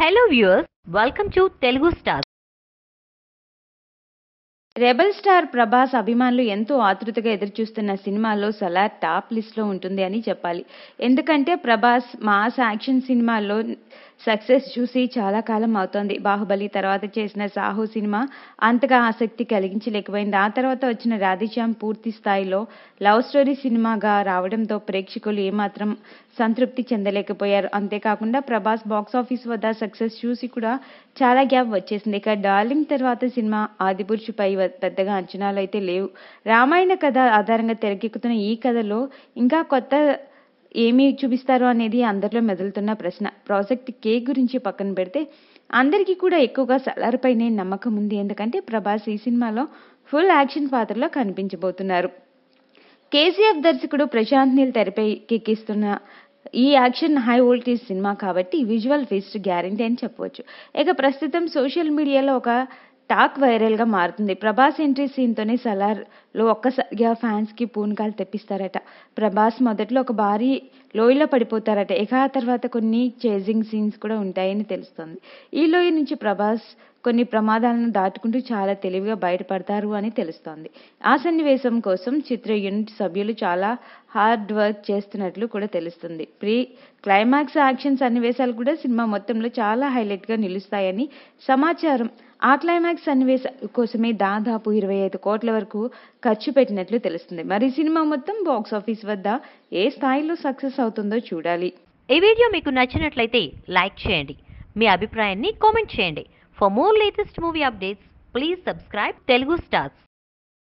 Hello viewers welcome to Telugu star rebel star Prabhas అభిమానులు ఎంతో ఆతృతగా ఎదురుచూస్తున్న సినిమాలో సలార్ టాప్ లిస్ట్లో ఉంటుంది అని చెప్పాలి ఎందుకంటే ప్రభాస్ మాస్ యాక్షన్ సినిమాల్లో సక్సెస్ చూసి చాలా కాలం అవుతోంది బాహుబలి తర్వాత చేసిన సాహో సినిమా అంతగా ఆసక్తి కలిగించలేకపోయింది ఆ తర్వాత వచ్చిన రాధేశ్యామ్ పూర్తి స్థాయిలో లవ్ స్టోరీ సినిమాగా రావడంతో ప్రేక్షకులు ఏమాత్రం సంతృప్తి చెందలేకపోయారు అంతేకాకుండా ప్రభాస్ బాక్స్ ఆఫీస్ వద్ద సక్సెస్ చూసి కూడా చాలా గ్యాప్ వచ్చేసింది ఇక డార్లింగ్ తర్వాత సినిమా ఆదిపురుషుపై పెద్దగా అంచనాలు అయితే లేవు రామాయణ కథ ఆధారంగా తెరకెక్కుతున్న ఈ కథలో ఇంకా కొత్త ఏమి చూపిస్తారు అనేది అందరిలో మెదులుతున్న ప్రశ్న ప్రాజెక్ట్ కే గురించి పక్కన పెడితే అందరికీ కూడా ఎక్కువగా సలార్పైనే నమ్మకం ఉంది ఎందుకంటే ప్రభాస్ ఈ సినిమాలో ఫుల్ యాక్షన్ పాత్రలో కనిపించబోతున్నారు కేసీఎఫ్ దర్శకుడు ప్రశాంత్ నీల్ తెరపై కెక్కిస్తున్న ఈ యాక్షన్ హై వోల్టేజ్ సినిమా కాబట్టి విజువల్ ఫీస్ట్ గ్యారంటీ అని చెప్పవచ్చు ఇక ప్రస్తుతం సోషల్ మీడియాలో ఒక టాక్ వైరల్గా మారుతుంది ప్రభాస్ ఎంట్రీ సీన్తోనే సలార్లో ఒక్కసారిగా ఫ్యాన్స్కి పూనకాలు తెప్పిస్తారట ప్రభాస్ మొదట్లో ఒక భారీ లోయలో పడిపోతారట ఇక ఆ తర్వాత కొన్ని చేజింగ్ సీన్స్ కూడా ఉంటాయని తెలుస్తుంది ఈ లోయ నుంచి ప్రభాస్ కొన్ని ప్రమాదాలను దాటుకుంటూ చాలా తెలివిగా బయటపడతారు అని తెలుస్తోంది ఆ సన్నివేశం కోసం చిత్ర యూనిట్ సభ్యులు చాలా హార్డ్ వర్క్ చేస్తున్నట్లు కూడా తెలుస్తుంది ప్రీ క్లైమాక్స్ యాక్షన్ సన్నివేశాలు కూడా సినిమా మొత్తంలో చాలా హైలైట్గా నిలుస్తాయని సమాచారం ఆ క్లైమాక్స్ సన్నివేశ కోసమే దాదాపు ఇరవై ఐదు కోట్ల వరకు ఖర్చు పెట్టినట్లు తెలుస్తుంది మరి సినిమా మొత్తం బాక్స్ ఆఫీస్ వద్ద ఏ స్థాయిలో సక్సెస్ అవుతుందో చూడాలి ఈ వీడియో మీకు నచ్చినట్లయితే లైక్ చేయండి మీ అభిప్రాయాన్ని కామెంట్ చేయండి For more latest movie updates, please subscribe Telugu Stars.